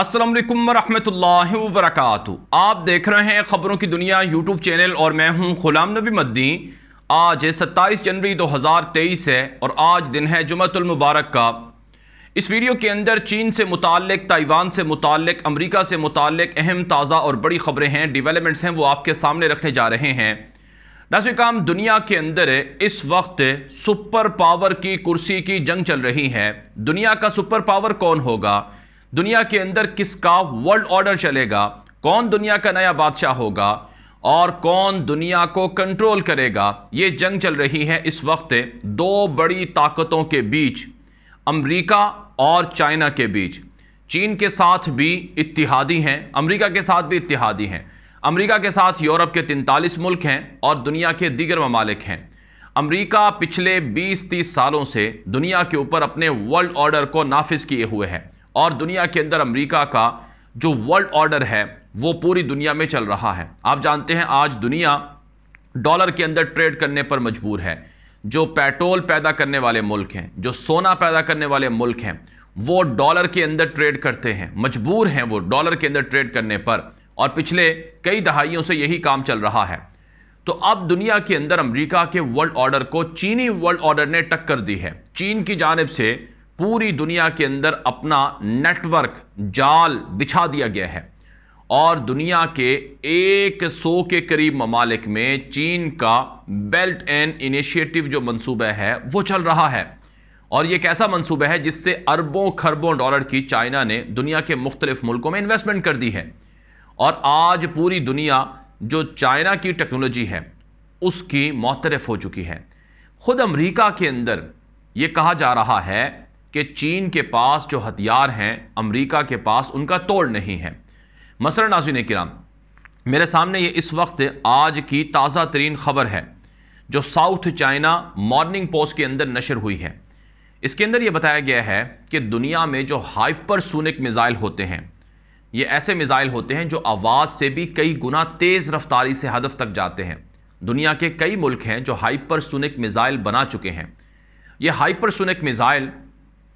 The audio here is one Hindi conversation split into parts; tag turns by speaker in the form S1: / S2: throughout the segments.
S1: असलम वालेकुम रहमतुल्लाह वरक आप देख रहे हैं ख़बरों की दुनिया यूट्यूब चैनल और मैं हूं गुलाम नबी मद्दी आज सत्ताईस जनवरी 2023 है और आज दिन है जुमतुलमबारक का इस वीडियो के अंदर चीन से मुतक ताइवान से मुतक अमरीका से मुतक अहम ताज़ा और बड़ी ख़बरें हैं डिवेलपमेंट्स हैं वो आपके सामने रखने जा रहे हैं नाजिक काम दुनिया के अंदर इस वक्त सुपर पावर की कुर्सी की जंग चल रही है दुनिया का सुपर पावर कौन होगा दुनिया के अंदर किसका वर्ल्ड ऑर्डर चलेगा कौन दुनिया का नया बादशाह होगा और कौन दुनिया को कंट्रोल करेगा ये जंग चल रही है इस वक्त दो बड़ी ताकतों के बीच अमेरिका और चाइना के बीच चीन के साथ भी इतिहादी हैं अमेरिका के साथ भी इतिहादी हैं अमेरिका के साथ यूरोप के तैंतालीस मुल्क हैं और दुनिया के दीगर ममालिक हैं अमेरिका पिछले 20-30 सालों से दुनिया के ऊपर अपने वर्ल्ड ऑर्डर को नाफिज किए हुए हैं और दुनिया के अंदर अमेरिका का जो वर्ल्ड ऑर्डर है वो पूरी दुनिया में चल रहा है आप जानते हैं आज दुनिया डॉलर के अंदर ट्रेड करने पर मजबूर है जो पेट्रोल पैदा करने वाले मुल्क हैं जो सोना पैदा करने वाले मुल्क हैं वो डॉलर के अंदर ट्रेड करते हैं मजबूर हैं वो डॉलर के अंदर ट्रेड करने पर और पिछले कई दहाइयों से यही काम चल रहा है तो अब दुनिया के अंदर अमेरिका के वर्ल्ड ऑर्डर को चीनी वर्ल्ड ऑर्डर ने टक्कर दी है चीन की जानब से पूरी दुनिया के अंदर अपना नेटवर्क जाल बिछा दिया गया है और दुनिया के 100 के करीब ममालिक में चीन का बेल्ट एंड इनिशिएटिव जो मंसूबा है वो चल रहा है और ये एक ऐसा मंसूबा है जिससे अरबों खरबों डॉलर की चाइना ने दुनिया के मुख्तलिफ मुल्कों में इन्वेस्टमेंट कर दी है और आज पूरी दुनिया जो चाइना की टेक्नोलॉजी है उसकी मोतरफ हो चुकी है ख़ुद अमरीका के अंदर ये कहा जा रहा है कि चीन के पास जो हथियार हैं अमेरिका के पास उनका तोड़ नहीं है मसर नाजिन कराम मेरे सामने ये इस वक्त आज की ताज़ा तरीन ख़बर है जो साउथ चाइना मॉर्निंग पोस्ट के अंदर नशर हुई है इसके अंदर ये बताया गया है कि दुनिया में जो हाइपरसोनिक मिज़ाइल होते हैं ये ऐसे मिज़ाइल होते हैं जो आवाज़ से भी कई गुना तेज़ रफ्तारी से हदफ तक जाते हैं दुनिया के कई मुल्क हैं जो हाइपरसोनिक मिज़ाइल बना चुके हैं ये हाइपरसोनिक मिज़ाइल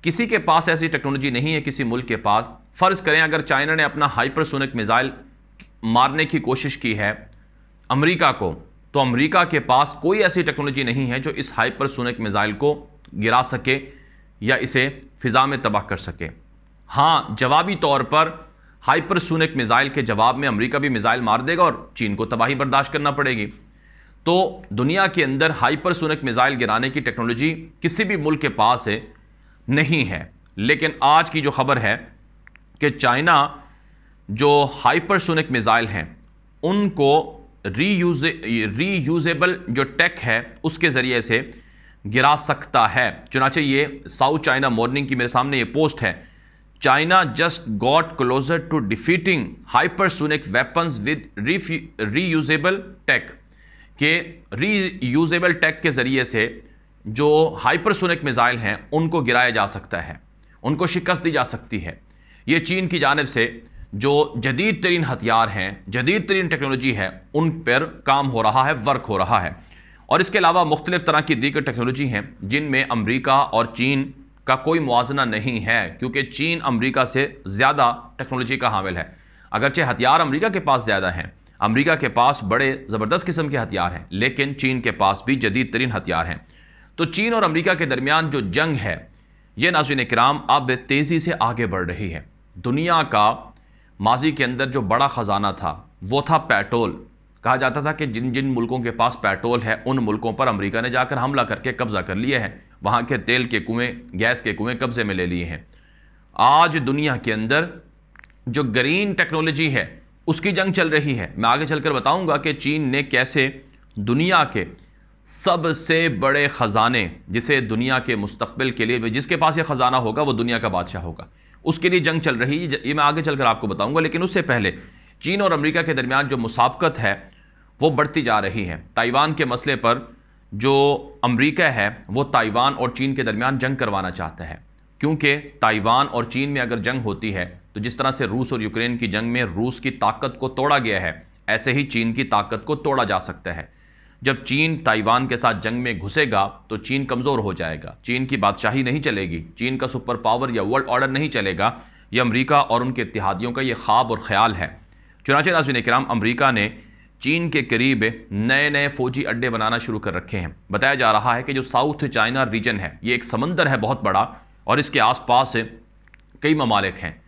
S1: किसी के पास ऐसी टेक्नोलॉजी नहीं है किसी मुल्क के पास फ़र्ज़ करें अगर चाइना ने अपना हाइपरसोनिक मिज़ाइल मारने की कोशिश की है अमेरिका को तो अमेरिका के पास कोई ऐसी टेक्नोलॉजी नहीं है जो इस हाइपरसोनिक मिज़ाइल को गिरा सके या इसे फ़िज़ा में तबाह कर सके हाँ जवाबी तौर पर हाइपरसोनिक मिसाइल के जवाब में अमेरिका भी मिज़ाइल मार देगा और चीन को तबाही बर्दाश्त करना पड़ेगी तो दुनिया के अंदर हाइपरसोनिक मिसाइल गिराने की टेक्नोलॉजी किसी भी मुल्क के पास है नहीं है लेकिन आज की जो ख़बर है कि चाइना जो हाइपरसोनिक मिज़ाइल हैं उनको री यूज री यूजेबल जो टेक है उसके ज़रिए से गिरा सकता है चुनाचे ये साउथ चाइना मॉर्निंग की मेरे सामने ये पोस्ट है China just got closer to defeating hypersonic weapons with reusable tech के री यूजेबल टेक के ज़रिए से जो हाइपरसोनिक मिज़ाइल हैं उनको गिराया जा सकता है उनको शिकस्त दी जा सकती है ये चीन की जानब से जो जदीद तरीन हथियार हैं जदीद तरीन टेक्नोलॉजी है उन पर काम हो रहा है वर्क हो रहा है और इसके अलावा मुख्तलिफ़ तरह की दीगर टेक्नोलॉजी हैं जिनमें अमरीका और चीन का कोई मुआजना नहीं है क्योंकि चीन अमरीका से ज़्यादा टेक्नोलॉजी का हामिल है अगरचे हथियार अमरीका के पास ज़्यादा हैं अमरीका के पास बड़े ज़बरदस्त किस्म के हथियार हैं लेकिन चीन के पास भी जदीद तरीन हथियार हैं तो चीन और अमेरिका के दरमियान जो जंग है यह नाजिन कराम अब तेज़ी से आगे बढ़ रही है दुनिया का माजी के अंदर जो बड़ा ख़जाना था वो था पेट्रोल कहा जाता था कि जिन जिन मुल्कों के पास पेट्रोल है उन मुल्कों पर अमेरिका ने जाकर हमला करके कब्ज़ा कर लिए हैं वहाँ के तेल के कुएँ गैस के कुएँ कब्ज़े में ले लिए हैं आज दुनिया के अंदर जो ग्रीन टेक्नोलॉजी है उसकी जंग चल रही है मैं आगे चलकर बताऊंगा कि चीन ने कैसे दुनिया के सबसे बड़े ख़ज़ाने जिसे दुनिया के मुस्तबिल के लिए जिसके पास ये ख़ज़ाना होगा वो दुनिया का बादशाह होगा उसके लिए जंग चल रही है ये मैं आगे चल कर आपको बताऊँगा लेकिन उससे पहले चीन और अमेरिका के दरमियान जो मुसाबकत है वो बढ़ती जा रही है ताइवान के मसले पर जो अमरीका है वो ताइवान और चीन के दरमियान जंग करवाना चाहता है क्योंकि ताइवान और चीन में अगर जंग होती है तो जिस तरह से रूस और यूक्रेन की जंग में रूस की ताकत को तोड़ा गया है ऐसे ही चीन की ताकत को तोड़ा जा सकता है जब चीन ताइवान के साथ जंग में घुसेगा तो चीन कमज़ोर हो जाएगा चीन की बादशाही नहीं चलेगी चीन का सुपर पावर या वर्ल्ड ऑर्डर नहीं चलेगा यह अमरीका और उनके इतिहादियों का ये ख्वाब और ख्याल है चुनाचे नाजिन कराम अमरीका ने चीन के करीब नए नए फौजी अड्डे बनाना शुरू कर रखे हैं बताया जा रहा है कि जो साउथ चाइना रीजन है ये एक समंदर है बहुत बड़ा और इसके आसपास कई ममालिक हैं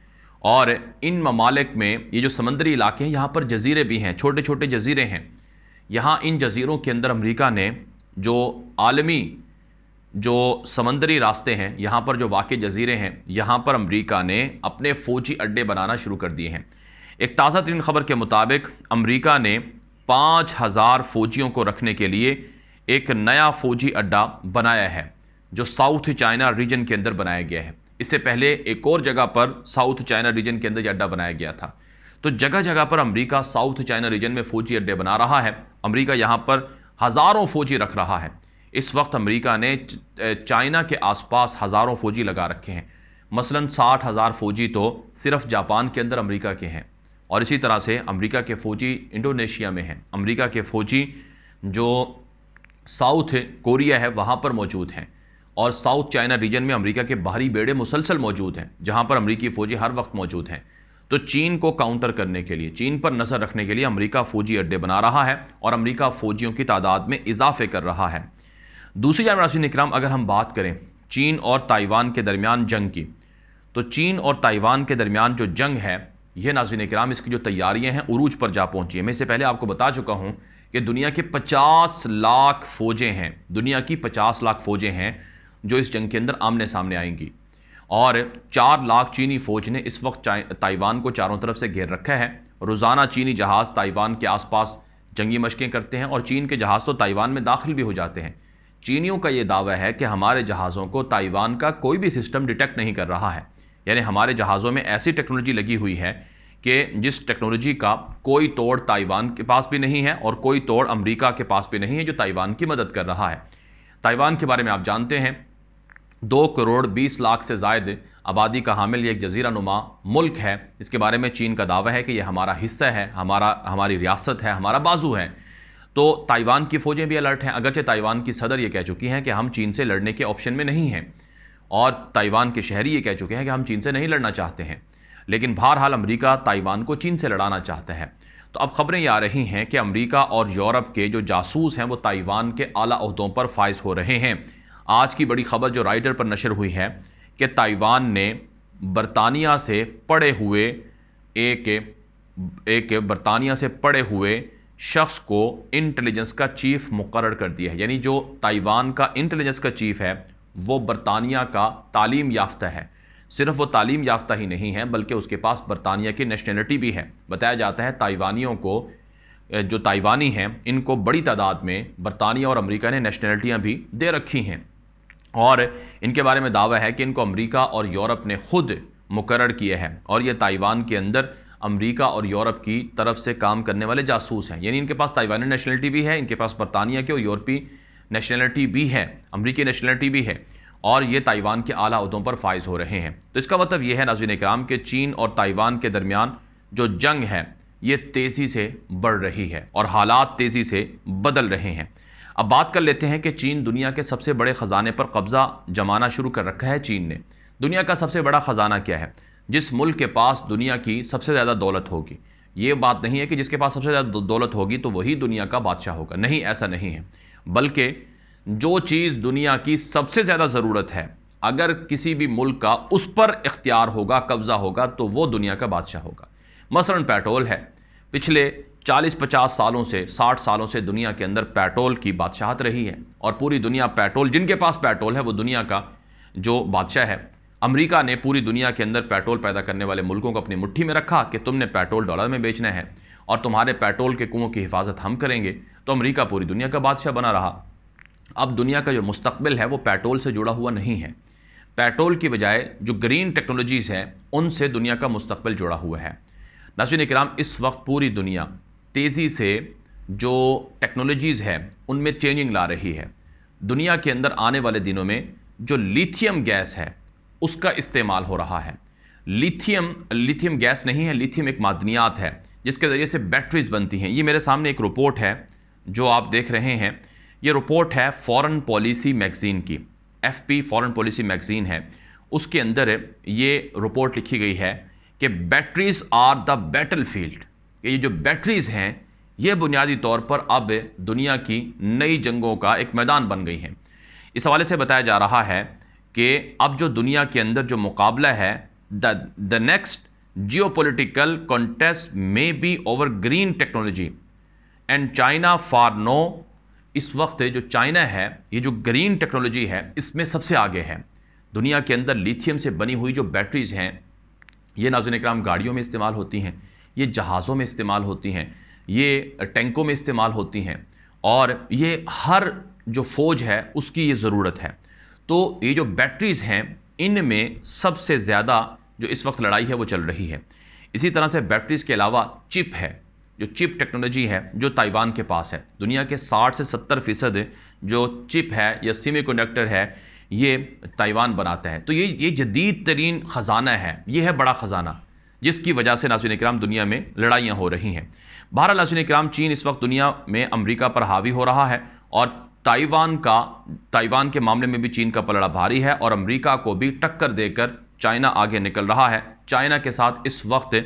S1: और इन ममालिक में ये जो समंदरी इलाके हैं यहाँ पर जजीरे भी हैं छोटे छोटे जजीरे हैं यहाँ इन जज़ीरों के अंदर अमरीका ने जो आलमी जो समंदरी रास्ते हैं यहाँ पर जो वाक़ जज़ीरे हैं यहाँ पर अमरीका ने अपने फ़ौजी अड्डे बनाना शुरू कर दिए हैं एक ताज़ा तरीन ख़बर के मुताबिक अमरीका ने पाँच हज़ार फ़ौजियों को रखने के लिए एक नया फ़ौजी अड्डा बनाया है जो साउथ चाइना रीजन के अंदर बनाया गया है इससे पहले एक और जगह पर साउथ चाइना रीजन के अंदर यह अड्डा बनाया गया था तो जगह जगह पर अमरीका साउथ चाइना रीजन में फौजी अड्डे बना रहा है अमरीका यहाँ पर हज़ारों फौजी रख रहा है इस वक्त अमेरिका ने चाइना के आसपास हज़ारों फौजी लगा रखे हैं मसलन साठ हज़ार फौजी तो सिर्फ जापान के अंदर अमेरिका के हैं और इसी तरह से अमेरिका के फौजी इंडोनेशिया में हैं अमेरिका के फौजी जो साउथ कोरिया है वहाँ पर मौजूद हैं और साउथ चाइना रीजन में अमेरिका के बाहरी बेड़े मुसलसल मौजूद हैं जहाँ पर अमेरिकी फ़ौजी हर वक्त मौजूद हैं तो चीन को काउंटर करने के लिए चीन पर नज़र रखने के लिए अमेरिका फौजी अड्डे बना रहा है और अमेरिका फौजियों की तादाद में इजाफे कर रहा है दूसरी जानब राशि इक्राम अगर हम बात करें चीन और ताइवान के दरमियान जंग की तो चीन और ताइवान के दरमियान जो जंग है यह नाजिन कराम इसकी जो तैयारियां हैं उरूज पर जा पहुंची है मैं इससे पहले आपको बता चुका हूं कि दुनिया के 50 लाख फौजें हैं दुनिया की 50 लाख फौजें हैं जो इस जंग के अंदर आमने सामने आएंगी और चार लाख चीनी फौज ने इस वक्त ताइवान को चारों तरफ से घेर रखा है रोज़ाना चीनी जहाज़ ताइवान के आसपास जंगी मशकें करते हैं और चीन के जहाज़ तो ताइवान में दाखिल भी हो जाते हैं चीनियों का ये दावा है कि हमारे जहाज़ों को ताइवान का कोई भी सिस्टम डिटेक्ट नहीं कर रहा है यानी हमारे जहाज़ों में ऐसी टेक्नोलॉजी लगी हुई है कि जिस टेक्नोलॉजी का कोई तोड़ ताइवान के पास भी नहीं है और कोई तोड़ अमरीका के पास भी नहीं है जो ताइवान की मदद कर रहा है ताइवान के बारे में आप जानते हैं दो करोड़ बीस लाख से जायद आबादी का हामिल ये एक जजीरा नुमा मुल्क है इसके बारे में चीन का दावा है कि यह हमारा हिस्सा है हमारा हमारी रियासत है हमारा बाजू है तो ताइवान की फ़ौजें भी अलर्ट हैं अगरचे ताइवान की सदर ये कह चुकी हैं कि हम चीन से लड़ने के ऑप्शन में नहीं हैं और ताइवान के शहरी ये कह चुके हैं कि हम चीन से नहीं लड़ना चाहते हैं लेकिन बहरहाल अमरीका ताइवान को चीन से लड़ाना चाहता है तो अब खबरें ये आ रही हैं कि अमरीका और यूरोप के जो जासूस हैं वो ताइवान के आला अहदों पर फायज हो रहे हैं आज की बड़ी खबर जो राइटर पर नशर हुई है कि ताइवान ने बरतानिया से पड़े हुए एक एक बरतानिया से पड़े हुए शख्स को इंटेलिजेंस का चीफ मुकर कर दिया है यानी जो ताइवान का इंटेलिजेंस का चीफ है वो बरतानिया का तालीम याफ्ता है सिर्फ वो तालीम याफ्ता ही नहीं है बल्कि उसके पास बरतानिया की नेशनलिटी भी है बताया जाता है ताइवानियों को जो ताइवानी हैं इनको बड़ी तादाद में बरतानिया और अमेरिका ने नेशनलिटियाँ भी दे रखी हैं और इनके बारे में दावा है कि इनको अमेरिका और यूरोप ने खुद मुकर किए हैं और ये ताइवान के अंदर अमेरिका और यूरोप की तरफ से काम करने वाले जासूस हैं यानी इनके पास ताइवानी नेशनलिटी भी है इनके पास बरतानिया की और यूरोपीय नेशनलिटी भी है अमरीकी नेशनलिटी भी है और ये ताइवान के आला अहदों पर फायज हो रहे हैं तो इसका मतलब यह है नाजिन कराम कि चीन और ताइवान के दरमियान जो जंग है ये तेज़ी से बढ़ रही है और हालात तेज़ी से बदल रहे हैं अब बात कर लेते हैं कि चीन दुनिया के सबसे बड़े ख़जाने पर कब्ज़ा जमाना शुरू कर रखा है चीन ने दुनिया का सबसे बड़ा ख़जाना क्या है जिस मुल्क के पास दुनिया की सबसे ज़्यादा दौलत होगी ये बात नहीं है कि जिसके पास सबसे ज़्यादा दौलत होगी तो वही दुनिया का बादशाह होगा नहीं ऐसा नहीं है बल्कि जो चीज़ दुनिया की सबसे ज़्यादा ज़रूरत है अगर किसी भी मुल्क का उस पर इख्तियार होगा कब्ज़ा होगा तो वो दुनिया का बादशाह होगा मसलन पेट्रोल है पिछले 40-50 सालों से 60 सालों से दुनिया के अंदर पेट्रोल की बादशाहत रही है और पूरी दुनिया पेट्रोल जिनके पास पेट्रोल है वो दुनिया का जो बादशाह है अमेरिका ने पूरी दुनिया के अंदर पेट्रोल पैदा करने वाले मुल्कों को अपनी मुट्ठी में रखा कि तुमने पेट्रोल डॉलर में बेचना है और तुम्हारे पेट्रोल के कुओं की हिफाजत हम करेंगे तो अमरीका पूरी दुनिया का बादशाह बना रहा अब दुनिया का जो मुस्तबिल है वो पेट्रोल से जुड़ा हुआ नहीं है पेट्रोल की बजाय जो ग्रीन टेक्नोलॉजीज़ हैं उनसे दुनिया का मुस्तबिल जुड़ा हुआ है नाशिन कराम इस वक्त पूरी दुनिया तेज़ी से जो टेक्नोलॉजीज़ हैं उनमें चेंजिंग ला रही है दुनिया के अंदर आने वाले दिनों में जो लिथियम गैस है उसका इस्तेमाल हो रहा है लिथियम लिथियम गैस नहीं है लिथियम एक मादनियात है जिसके ज़रिए से बैटरीज़ बनती हैं ये मेरे सामने एक रिपोर्ट है जो आप देख रहे हैं ये रिपोर्ट है फॉरेन पॉलिसी मैगज़ीन की F P foreign policy magazine है उसके अंदर ये रिपोर्ट लिखी गई है कि batteries are the battlefield ये जो बैटरीज हैं ये बुनियादी तौर पर अब दुनिया की नई जंगों का एक मैदान बन गई हैं इस हवाले से बताया जा रहा है कि अब जो दुनिया के अंदर जो मुकाबला है the the next geopolitical contest may be over green technology and China for now इस वक्त जो चाइना है ये जो ग्रीन टेक्नोलॉजी है इसमें सबसे आगे है दुनिया के अंदर लिथियम से बनी हुई जो बैटरीज हैं ये नाजुन कराम गाड़ियों में इस्तेमाल होती हैं ये जहाज़ों में इस्तेमाल होती हैं ये टैंकों में इस्तेमाल होती हैं और ये हर जो फ़ौज है उसकी ये ज़रूरत है तो ये जो बैटरीज़ हैं इनमें सबसे ज़्यादा जो इस वक्त लड़ाई है वो चल रही है इसी तरह से बैटरीज़ के अलावा चिप है जो चिप टेक्नोलॉजी है जो ताइवान के पास है दुनिया के 60 से 70 फ़ीसद जो चिप है या सीमी कंडक्टर है ये ताइवान बनाता है तो ये ये जदीद तरीन ख़जाना है ये है बड़ा ख़जाना जिसकी वजह से नासिन कराम दुनिया में लड़ाइयाँ हो रही हैं भारत नासिन कराम चीन इस वक्त दुनिया में अमरीका पर हावी हो रहा है और ताइवान का ताइवान के मामले में भी चीन का पलड़ा भारी है और अमरीका को भी टक्कर देकर चाइना आगे निकल रहा है चाइना के साथ इस वक्त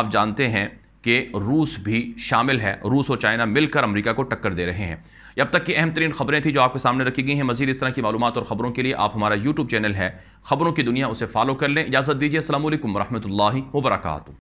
S1: आप जानते हैं कि रूस भी शामिल है रूस और चाइना मिलकर अमरीका को टक्कर दे रहे हैं अब तक की अहम तरीन खबरें थी जो आपके सामने रखी गई हैं मजीद इस तरह की मालूम और खबरों के लिए आप हमारा यूट्यूब चैनल है खबरों की दुनिया उसे फॉलो कर लें इजाज़त दीजिए असल वरहमल वर्का